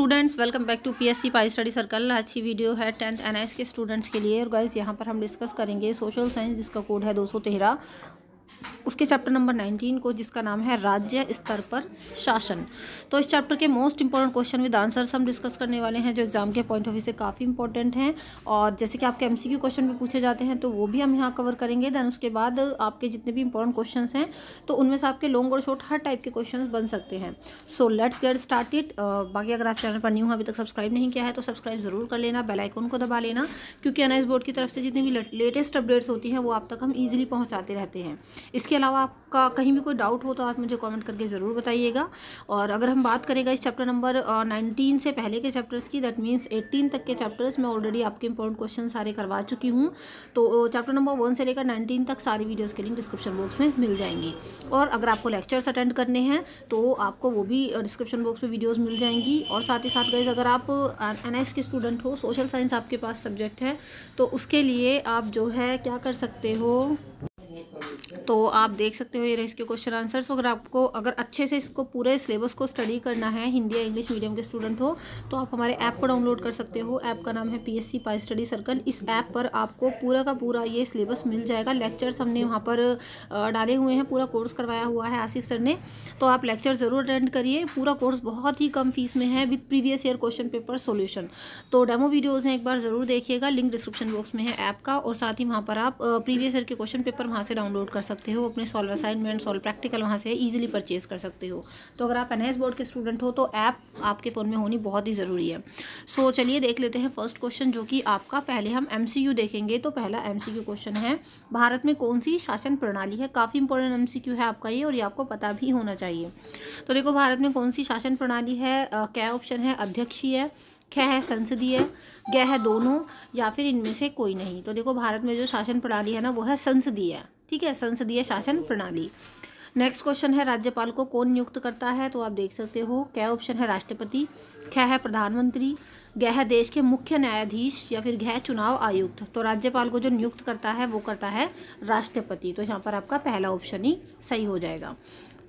students welcome back to PSC pi study circle अच्छी video है tenth NS के students के लिए और गाइज यहाँ पर हम डिस्कस करेंगे सोशल साइंस जिसका कोड है दो सौ तेरह उसके चैप्टर नंबर नाइनटीन को जिसका नाम है राज्य स्तर पर शासन तो इस चैप्टर के most important question with answers हम डिस्कस करने वाले हैं जो एग्जाम के पॉइंट ऑफ व्यू से काफ़ी इंपॉर्टेंट हैं और जैसे कि आपके एम क्वेश्चन भी पूछे जाते हैं तो वो भी हम यहाँ कवर करेंगे दैन उसके बाद आपके जितने भी इंपॉर्टेंट क्वेश्चन हैं तो उनमें से आपके लॉन्ग और शॉर्ट हर टाइप के क्वेश्चन बन सकते हैं सो लेट्स गेट स्टार्टेड बाकी अगर आप चैनल पर न्यू अभी तक सब्सक्राइब नहीं किया है तो सब्सक्राइब ज़रूर कर लेना बेलाइकन को दबा लेना क्योंकि एन बोर्ड की तरफ से जितनी भी लेटेस्ट अपडेट्स होती हैं वो आप तक हम ईजिली पहुँचाते रहते हैं इसके अलावा आपका कहीं भी कोई डाउट हो तो आप मुझे कमेंट करके ज़रूर बताइएगा और अगर हम बात करेंगे इस चैप्टर नंबर नाइनटीन से पहले के चैप्टर्स की दैट मीन्स एट्टीन तक के चैप्टर्स मैं ऑलरेडी आपके इंपॉर्टेंट क्वेश्चन सारे करवा चुकी हूँ तो चैप्टर नंबर वन से लेकर नाइनटीन तक सारी वीडियोज़ के लिंक डिस्क्रिप्शन बॉक्स में मिल जाएंगी और अगर आपको लेक्चर्स अटेंड करने हैं तो आपको वो भी डिस्क्रिप्शन बॉक्स में वीडियोज़ मिल जाएंगी और साथ ही साथ गई अगर आप एन के स्टूडेंट हो सोशल साइंस आपके पास सब्जेक्ट है तो उसके लिए आप जो है क्या कर सकते हो तो आप देख सकते हो ये रहे इसके क्वेश्चन आंसर्स अगर आपको अगर अच्छे से इसको पूरे सिलेबस को स्टडी करना है हिंदी या इंग्लिश मीडियम के स्टूडेंट हो तो आप हमारे ऐप को डाउनलोड कर सकते हो ऐप का नाम है P S C pi study circle इस ऐप पर आपको पूरा का पूरा ये सिलेबस मिल जाएगा लेक्चर्स हमने वहाँ पर डाले हुए हैं पूरा कोर्स करवाया हुआ है आसिफ सर ने तो आप लेक्चर ज़रूर अटेंड करिए पूरा कोर्स बहुत ही कम फीस में है with previous year question paper solution तो डेमो वीडियोज़ हैं एक बार ज़रूर देखिएगा लिंक डिस्क्रिप्शन बॉक्स में है ऐप का और साथ ही वहाँ पर आप प्रीवियस ईयर के क्वेश्चन पेपर वहाँ से डाउनलोड कर सकते हो अपने सॉल्व असाइनमेंट सॉल्व प्रैक्टिकल वहाँ से ईजिली परचेज कर सकते हो तो अगर आप एनएस बोर्ड के स्टूडेंट हो तो ऐप आपके फ़ोन में होनी बहुत ही ज़रूरी है सो so, चलिए देख लेते हैं फर्स्ट क्वेश्चन जो कि आपका पहले हम एम देखेंगे तो पहला एम क्वेश्चन है भारत में कौन सी शासन प्रणाली है काफ़ी इंपॉर्टेंट एम है आपका ये और ये आपको पता भी होना चाहिए तो देखो भारत में कौन सी शासन प्रणाली है क्या ऑप्शन है अध्यक्षीय क्या है संसदीय गह है दोनों या फिर इनमें से कोई नहीं तो देखो भारत में जो शासन प्रणाली है ना वो है संसदीय ठीक है संसदीय शासन प्रणाली नेक्स्ट क्वेश्चन है राज्यपाल को कौन नियुक्त करता है तो आप देख सकते हो क्या ऑप्शन है राष्ट्रपति क्या है प्रधानमंत्री गह देश के मुख्य न्यायाधीश या फिर गह चुनाव आयुक्त तो राज्यपाल को जो नियुक्त करता है वो करता है राष्ट्रपति तो यहाँ पर आपका पहला ऑप्शन ही सही हो जाएगा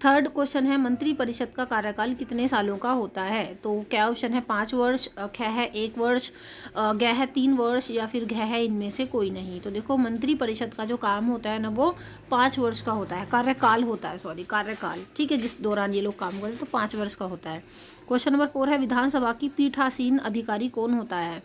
थर्ड क्वेश्चन है मंत्री परिषद का कार्यकाल कितने सालों का होता है तो क्या ऑप्शन है पाँच वर्ष ख है एक वर्ष गह है तीन वर्ष या फिर घह है इनमें से कोई नहीं तो देखो मंत्री परिषद का जो काम होता है ना वो पाँच वर्ष का होता है कार्यकाल होता है सॉरी कार्यकाल ठीक है जिस दौरान ये लोग काम करते तो पाँच वर्ष का होता है क्वेश्चन नंबर फोर है विधानसभा की पीठासीन अधिकारी कौन होता है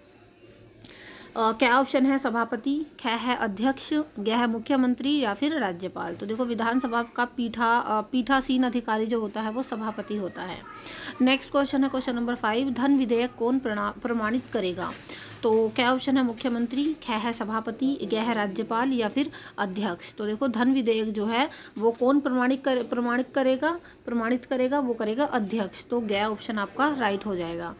क्या ऑप्शन है सभापति क्या है अध्यक्ष ग है मुख्यमंत्री या फिर राज्यपाल तो देखो विधानसभा का पीठा पीठासीन अधिकारी जो होता है वो सभापति होता है नेक्स्ट क्वेश्चन है क्वेश्चन नंबर फाइव धन विधेयक कौन प्रमाणित करेगा तो क्या ऑप्शन है मुख्यमंत्री क्या है सभापति गह है राज्यपाल या फिर अध्यक्ष तो देखो धन विधेयक जो है वो कौन प्रमाणित कर प्रमाणित करेगा प्रमाणित करेगा वो करेगा अध्यक्ष तो गया ऑप्शन आपका राइट हो जाएगा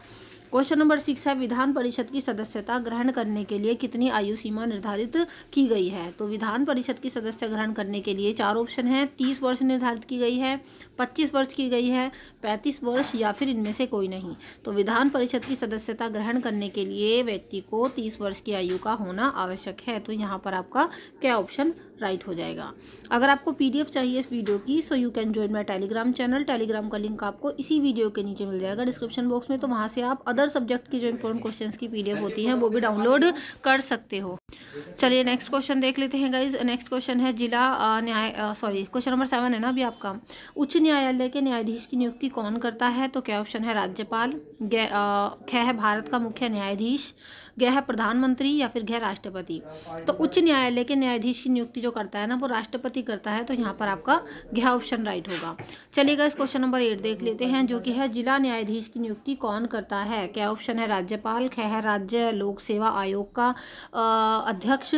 क्वेश्चन नंबर सिक्स है विधान परिषद की सदस्यता ग्रहण करने के लिए कितनी आयु सीमा निर्धारित की गई है तो विधान परिषद की सदस्य ग्रहण करने के लिए चार ऑप्शन हैं तीस वर्ष निर्धारित की गई है पच्चीस वर्ष की गई है पैंतीस वर्ष या फिर इनमें से कोई नहीं तो विधान परिषद की सदस्यता ग्रहण करने के लिए व्यक्ति को तीस वर्ष की आयु का होना आवश्यक है तो यहाँ पर आपका क्या ऑप्शन राइट हो जाएगा अगर आपको पीडीएफ चाहिए इस वीडियो की so you can join my telegram channel telegram का लिंक आपको इसी वीडियो के नीचे मिल जाएगा डिस्क्रिप्शन बॉक्स में तो वहाँ से आप अदर सब्जेक्ट की जो इम्पोर्टेंट क्वेश्चन की पी होती हैं वो भी डाउनलोड कर सकते हो चलिए नेक्स्ट क्वेश्चन देख लेते हैं गाइज नेक्स्ट क्वेश्चन है जिला न्याय सॉरी क्वेश्चन नंबर सेवन है ना अभी आपका उच्च न्यायालय के न्यायाधीश की नियुक्ति कौन करता है तो क्या ऑप्शन है राज्यपाल क्या है भारत का मुख्य न्यायाधीश गृह प्रधानमंत्री या फिर गृह राष्ट्रपति तो उच्च न्यायालय के न्यायाधीश की नियुक्ति जो करता है ना वो राष्ट्रपति करता है तो यहाँ पर आपका गृह ऑप्शन राइट होगा चलिएगा इस क्वेश्चन नंबर एट देख लेते हैं जो कि है जिला न्यायाधीश की नियुक्ति कौन करता है क्या ऑप्शन है राज्यपाल ख है राज्य लोक सेवा आयोग का अध्यक्ष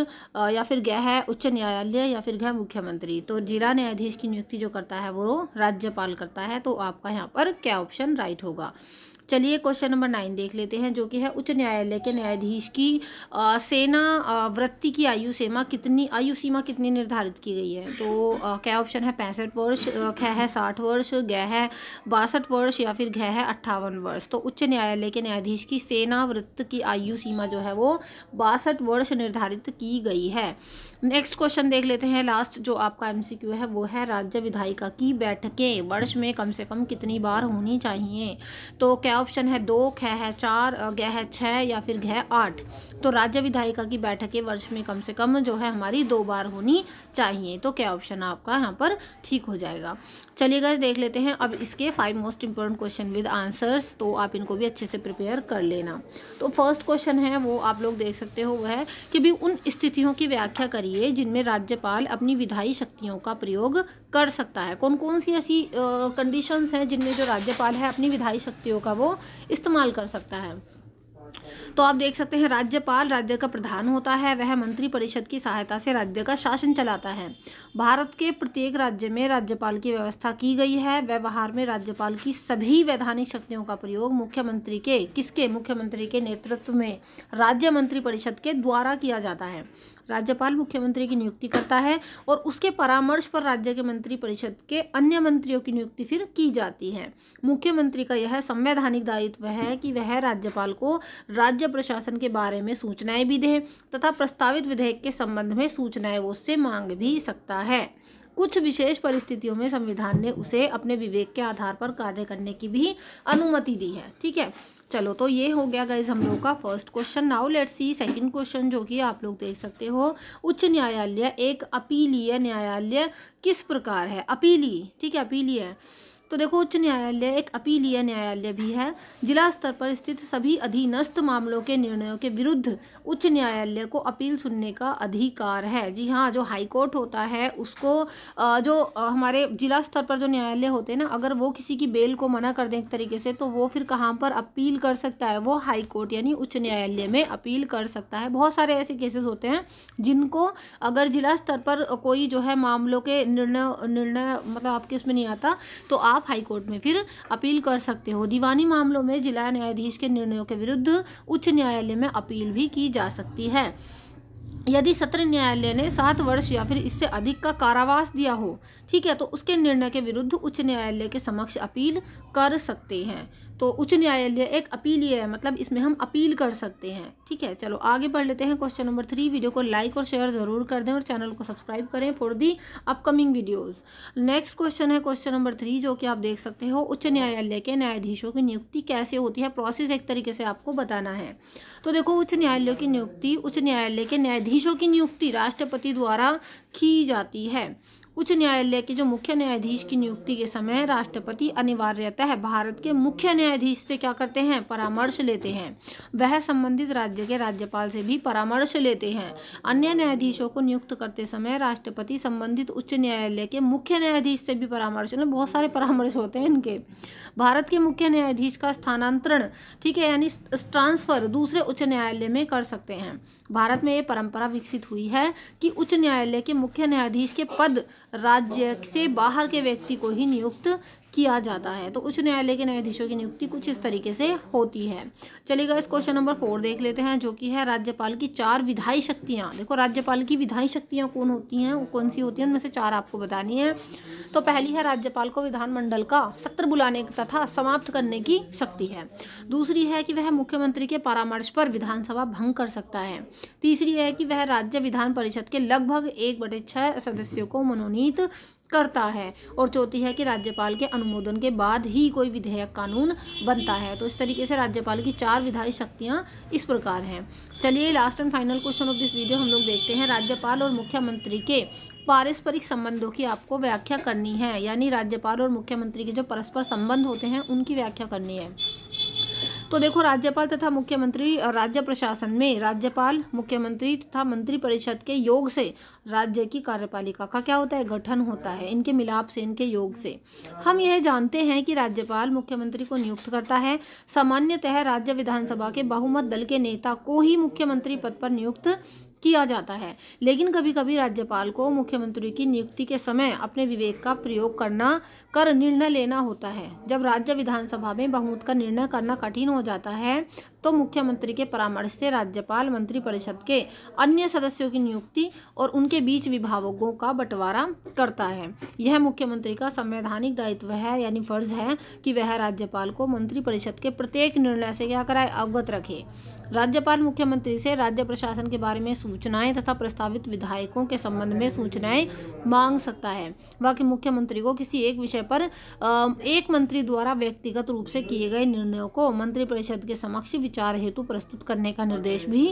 या फिर गृह है उच्च न्यायालय या फिर गृह मुख्यमंत्री तो जिला न्यायाधीश की नियुक्ति जो करता है वो राज्यपाल करता है तो आपका यहाँ पर क्या ऑप्शन राइट होगा चलिए क्वेश्चन नंबर नाइन देख लेते हैं जो कि है उच्च न्यायालय के न्यायाधीश की आ, सेना वृत्ति की आयु सीमा कितनी आयु सीमा कितनी निर्धारित की गई है तो आ, क्या ऑप्शन है पैंसठ वर्ष ख है साठ वर्ष गह है बासठ वर्ष या फिर घह है अट्ठावन वर्ष तो उच्च न्यायालय के न्यायाधीश की सेना वृत्त की आयु सीमा जो है वो बासठ वर्ष निर्धारित की गई है नेक्स्ट क्वेश्चन देख लेते हैं लास्ट जो आपका एम है वो है राज्य विधायिका की बैठकें वर्ष में कम से कम कितनी बार होनी चाहिए तो क्या पहला ऑप्शन है दो ख है चार ग है छः या फिर घ आठ तो राज्य विधायिका की बैठकें वर्ष में कम से कम जो है हमारी दो बार होनी चाहिए तो क्या ऑप्शन आपका यहाँ पर ठीक हो जाएगा चलिए गए देख लेते हैं अब इसके five most important question with answers तो आप इनको भी अच्छे से प्रिपेयर कर लेना तो फर्स्ट क्वेश्चन है वो आप लोग देख सकते हो वह कि भी उन स्थितियों की व्याख्या करिए जिनमें राज्यपाल अपनी विधायी शक्तियों का प्रयोग कर सकता है कौन कौन सी ऐसी कंडीशंस हैं जिनमें जो राज्यपाल है अपनी विधायी शक्तियों का वो इस्तेमाल कर सकता है तो आप देख सकते हैं राज्यपाल राज्य का प्रधान होता है वह मंत्री परिषद की सहायता से राज्य का शासन चलाता है भारत के प्रत्येक राज्य में राज्यपाल की व्यवस्था की गई है व्यवहार में राज्यपाल की सभी वैधानिक शक्तियों का प्रयोग मुख्यमंत्री के किसके मुख्यमंत्री के नेतृत्व में राज्य मंत्री परिषद के द्वारा किया जाता है राज्यपाल मुख्यमंत्री की नियुक्ति करता है और उसके परामर्श पर राज्य के मंत्री परिषद के अन्य मंत्रियों की नियुक्ति फिर की जाती है मुख्यमंत्री का यह संवैधानिक दायित्व है कि वह राज्यपाल को राज्य प्रशासन के बारे में सूचनाएं भी दे तथा प्रस्तावित विधेयक के संबंध में सूचनाएं वो उससे मांग भी सकता है कुछ विशेष परिस्थितियों में संविधान ने उसे अपने विवेक के आधार पर कार्य करने की भी अनुमति दी है ठीक है चलो तो ये हो गया गाइज हम लोग का first question now let's see second question जो कि आप लोग देख सकते हो उच्च न्यायालय एक अपीलीय न्यायालय किस प्रकार है अपीली ठीक है अपीलीय तो देखो उच्च न्यायालय एक अपीलीय न्यायालय भी है जिला स्तर पर स्थित सभी अधीनस्थ मामलों के निर्णयों के विरुद्ध उच्च न्यायालय को अपील सुनने का अधिकार है जी हाँ जो हाई कोर्ट होता है उसको जो हमारे जिला स्तर पर जो न्यायालय होते हैं ना अगर वो किसी की बेल को मना कर दें एक तरीके से तो वो फिर कहाँ पर अपील कर सकता है वो हाई कोर्ट यानी उच्च न्यायालय में अपील कर सकता है बहुत सारे ऐसे केसेस होते हैं जिनको अगर जिला स्तर पर कोई जो है मामलों के निर्णय निर्णय मतलब आपके उसमें नहीं आता तो आप आप हाईकोर्ट में फिर अपील कर सकते हो दीवानी मामलों में जिला न्यायाधीश के निर्णयों के विरुद्ध उच्च न्यायालय में अपील भी की जा सकती है यदि सत्र न्यायालय ने सात वर्ष या फिर इससे अधिक का कारावास दिया हो ठीक है तो उसके निर्णय के विरुद्ध उच्च न्यायालय के समक्ष अपील कर सकते हैं तो उच्च न्यायालय एक अपीलीय है मतलब इसमें हम अपील कर सकते हैं ठीक है चलो आगे पढ़ लेते हैं क्वेश्चन नंबर थ्री वीडियो को लाइक और शेयर ज़रूर कर दें और चैनल को सब्सक्राइब करें for the upcoming videos next question है क्वेश्चन नंबर थ्री जो कि आप देख सकते हो उच्च न्यायालय के न्यायाधीशों की नियुक्ति कैसे होती है प्रोसेस एक तरीके से आपको बताना है तो देखो उच्च न्यायालयों की नियुक्ति उच्च न्यायालय के न्यायाधीशों की नियुक्ति राष्ट्रपति द्वारा की जाती है उच्च न्यायालय के जो मुख्य न्यायाधीश की नियुक्ति के समय राष्ट्रपति अनिवार्यतः भारत के मुख्य न्यायाधीश से क्या करते हैं परामर्श लेते हैं वह संबंधित राज्य के राज्यपाल से भी परामर्श लेते हैं अन्य न्यायाधीशों को नियुक्त करते समय राष्ट्रपति संबंधित उच्च न्यायालय के मुख्य न्यायाधीश से भी परामर्श बहुत सारे परामर्श होते हैं इनके भारत के मुख्य न्यायाधीश का स्थानांतरण ठीक है यानी ट्रांसफ़र दूसरे उच्च न्यायालय में कर सकते हैं भारत में ये परंपरा विकसित हुई है कि उच्च न्यायालय के मुख्य न्यायाधीश के पद राज्य से बाहर के व्यक्ति को ही नियुक्त किया जाता है तो उच्च न्यायालय के न्यायाधीशों की नियुक्ति कुछ इस तरीके से होती है चलेगा इस क्वेश्चन नंबर फोर देख लेते हैं जो कि है राज्यपाल की चार विधायी शक्तियाँ देखो राज्यपाल की विधायी शक्तियाँ कौन होती हैं कौन सी होती हैं उनमें से चार आपको बतानी है तो पहली है राज्यपाल को विधानमंडल का सत्र बुलाने तथा समाप्त करने की शक्ति है दूसरी है कि वह मुख्यमंत्री के परामर्श पर विधानसभा भंग कर सकता है तीसरी है कि वह राज्य विधान परिषद के लगभग एक बटे सदस्यों को मनोनीत करता है और चौथी है कि राज्यपाल के अनुमोदन के बाद ही कोई विधेयक कानून बनता है तो इस तरीके से राज्यपाल की चार विधायी शक्तियाँ इस प्रकार हैं चलिए last and final question of this video हम लोग देखते हैं राज्यपाल और मुख्यमंत्री के पारस्परिक संबंधों की आपको व्याख्या करनी है यानी राज्यपाल और मुख्यमंत्री के जो परस्पर संबंध होते हैं उनकी व्याख्या करनी है तो देखो राज्यपाल तथा मुख्यमंत्री राज्य प्रशासन में राज्यपाल मुख्यमंत्री तथा मंत्रिपरिषद के योग से राज्य की कार्यपालिका का क्या होता है गठन होता है इनके मिलाप से इनके योग से हम यह जानते हैं कि राज्यपाल मुख्यमंत्री को नियुक्त करता है सामान्यतः राज्य विधानसभा के बहुमत दल के नेता को ही मुख्यमंत्री पद पर नियुक्त किया जाता है लेकिन कभी कभी राज्यपाल को मुख्यमंत्री की नियुक्ति के समय अपने विवेक का प्रयोग करना कर निर्णय लेना होता है जब राज्य विधानसभा में बहुमत का निर्णय करना कठिन हो जाता है तो मुख्यमंत्री के परामर्श से राज्यपाल मंत्रिपरिषद के अन्य सदस्यों की नियुक्ति और उनके बीच विभागों का बंटवारा करता है यह मुख्यमंत्री का संवैधानिक दायित्व है यानी फर्ज है कि वह राज्यपाल को मंत्रिपरिषद के प्रत्येक निर्णय से क्या कराए अवगत रखे राज्यपाल मुख्यमंत्री से राज्य प्रशासन के बारे में सूचनाएं तथा प्रस्तावित विधायकों के संबंध में सूचनाएं मांग सकता है बाकी मुख्यमंत्री को किसी एक विषय पर एक मंत्री द्वारा व्यक्तिगत रूप से किए गए निर्णयों को मंत्रिपरिषद के समक्ष विचार हेतु प्रस्तुत करने का निर्देश भी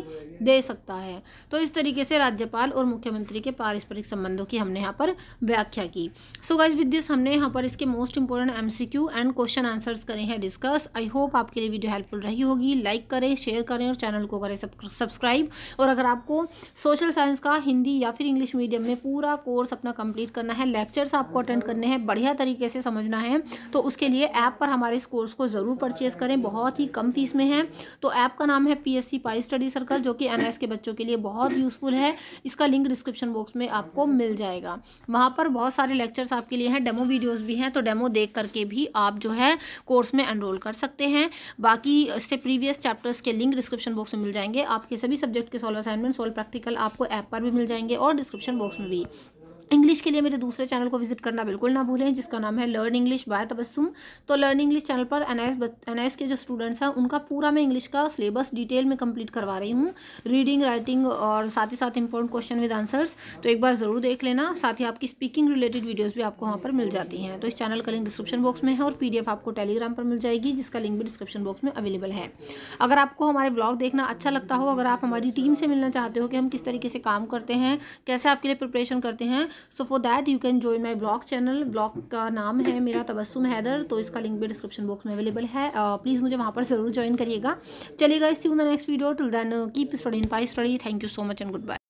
दे सकता है तो इस तरीके से राज्यपाल और मुख्यमंत्री के पारस्परिक संबंधों की हमने यहाँ पर व्याख्या की सो गाइज विद दिस हमने यहाँ पर इसके most important MCQ and question answers करे हैं डिस्कस आई होप आपके लिए वीडियो हेल्पफुल रही होगी लाइक करें शेयर करें और चैनल को करें सब्सक्राइब और अगर आपको सोशल साइंस का हिंदी या फिर इंग्लिश मीडियम में पूरा कोर्स अपना कंप्लीट करना है लेक्चर्स आपको अटेंड करने हैं बढ़िया तरीके से समझना है तो उसके लिए ऐप पर हमारे इस कोर्स को ज़रूर परचेज़ करें बहुत ही कम फीस में है तो ऐप का नाम है पी पाई स्टडी सर्कल जो कि एन के बच्चों के लिए बहुत यूज़फुल है इसका लिंक डिस्क्रिप्शन बॉक्स में आपको मिल जाएगा वहाँ पर बहुत सारे लेक्चर्स आपके लिए हैं डेमो वीडियोज़ भी हैं तो डेमो देख करके भी आप जो है कोर्स में एनरोल कर सकते हैं बाकी इससे प्रीवियस चैप्टर्स के लिंक डिस्क्रिप्शन बॉक्स में मिल जाएंगे आपके सभी सब्जेक्ट के सॉल्व असाइनमेंट सॉल्व प्रैक्टिकल आपको ऐप पर भी मिल जाएंगे और डिस्क्रिप्शन बॉक्स में भी इंग्लिश के लिए मेरे दूसरे चैनल को विजिट करना बिल्कुल ना भूलें जिसका नाम है लर्न इंग्लिश बाय तबस्सुम तो लर्न इंग्लिश चैनल पर एन आई के जो स्टूडेंट्स हैं उनका पूरा मैं इंग्लिश का सिलेबस डिटेल में कंप्लीट करवा रही हूँ रीडिंग राइटिंग और साथ ही साथ इंपॉर्टेंट क्वेश्चन विद आंसर्स तो एक बार ज़रूर देख लेना साथ ही आपकी स्पीकिंग रिलेटेड वीडियोज़ भी आपको वहाँ पर मिल जाती हैं तो इस चैनल का लिंक डिस्क्रिप्शन बॉक्स में है और पी आपको टेलीग्राम पर मिल जाएगी जिसका लिंक भी डिस्क्रिप्शन बॉक्स में अवेलेबल है अगर आपको हमारे ब्लॉग देखना अच्छा लगता हो अगर आप हमारी टीम से मिलना चाहते हो कि हम किस तरीके से काम करते हैं कैसे आपके लिए प्रिपरेशन करते हैं so for that you can join my blog channel blog का नाम है मेरा तबस्सुम हैदर तो इसका लिंक भी डिस्क्रिप्शन बॉक्स में अवेलेबल है प्लीज़ मुझे वहाँ पर ज़रूर ज्वाइन करिएगा चलेगा इसी next video till then keep study in pi study thank you so much and good bye